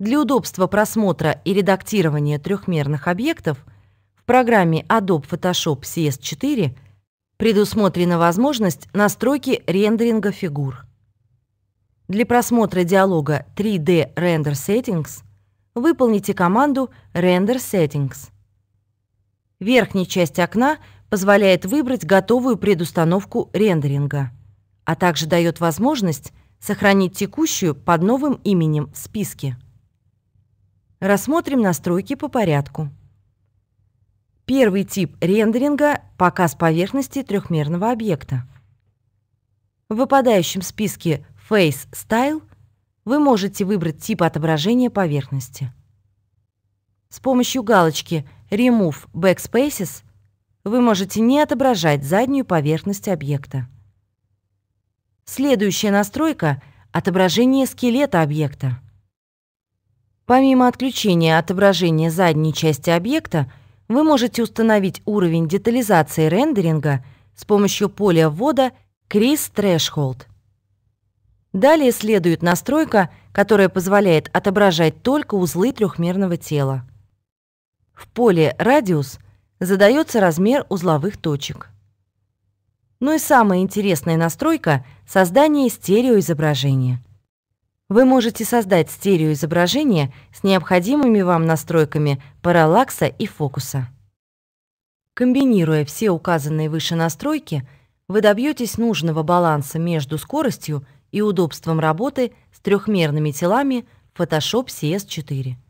Для удобства просмотра и редактирования трехмерных объектов в программе Adobe Photoshop CS4 предусмотрена возможность настройки рендеринга фигур. Для просмотра диалога 3D Render Settings выполните команду Render Settings. Верхняя часть окна позволяет выбрать готовую предустановку рендеринга, а также дает возможность сохранить текущую под новым именем в списке. Рассмотрим настройки по порядку. Первый тип рендеринга – показ поверхности трехмерного объекта. В выпадающем списке Face Style вы можете выбрать тип отображения поверхности. С помощью галочки Remove Backspaces вы можете не отображать заднюю поверхность объекта. Следующая настройка – отображение скелета объекта. Помимо отключения отображения задней части объекта, вы можете установить уровень детализации рендеринга с помощью поля ввода Chris Threshold. Далее следует настройка, которая позволяет отображать только узлы трехмерного тела. В поле «Радиус» задается размер узловых точек. Ну и самая интересная настройка — создание стереоизображения. Вы можете создать стереоизображение с необходимыми вам настройками параллакса и фокуса. Комбинируя все указанные выше настройки, вы добьетесь нужного баланса между скоростью и удобством работы с трехмерными телами Photoshop CS4.